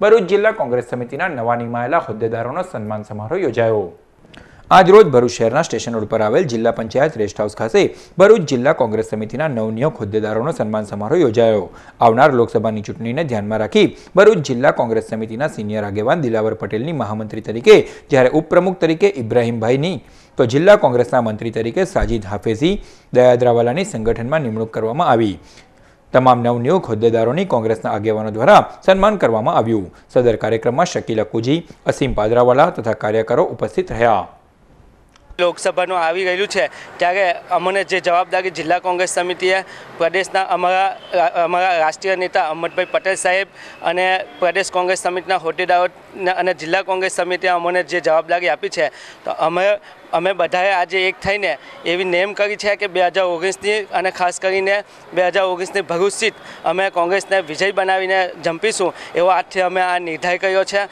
ભરૂચ જિલ્લા કોંગ્રેસ સમિતિના નવા નિમાયેલા હોદ્દેદારોનો સન્માન સમારોહ યોજાયો આજ રોજ ભરૂચ શહેરના સ્ટેશન રોડ પર આવેલ જિલ્લા પંચાયત રેસ્ટ હાઉસ ખાતે ભરૂચ જિલ્લા કોંગ્રેસ સમિતિના નવનિયોગ હોદ્દેદારોનો સન્માન સમારોહ યોજાયો આવનાર લોકસભાની ચૂંટણીને ધ્યાનમાં રાખી ભરૂચ જિલ્લા કોંગ્રેસ સમિતિના સિનિયર આગેવાન દિલાવર પટેલની મહામંત્રી તરીકે જ્યારે ઉપપ્રમુખ તરીકે ઇબ્રાહીમભાઈની તો જિલ્લા કોંગ્રેસના મંત્રી તરીકે સાજીદ હાફેઝી દયાદ્રાવાલાની સંગઠનમાં નિમણૂક કરવામાં આવી તમામ નવનિયુક્ત હોદ્દેદારોની કોંગ્રેસના આગેવાનો દ્વારા સન્માન કરવામાં આવ્યું સદર કાર્યક્રમમાં શકીલ અકુજી અસીમ પાદરાવાલા તથા કાર્યકરો ઉપસ્થિત રહ્યા લોકસભાનું આવી રહ્યું છે ત્યારે અમને જે જવાબદારી જિલ્લા કોંગ્રેસ સમિતિએ પ્રદેશના અમારા અમારા રાષ્ટ્રીય નેતા અહમદભાઈ પટેલ સાહેબ અને પ્રદેશ કોંગ્રેસ સમિતિના હોદ્દેદારો અને જિલ્લા કોંગ્રેસ સમિતિએ અમને જે જવાબદારી આપી છે તો અમે અમે બધાએ આજે એક થઈને એવી નેમ કરી છે કે બે હજાર ઓગણીસની અને ખાસ કરીને બે હજાર ઓગણીસની ભરૂચ સીટ અમે કોંગ્રેસને વિજય બનાવીને જંપીશું એવો આજથી અમે આ નિર્ણય કર્યો છે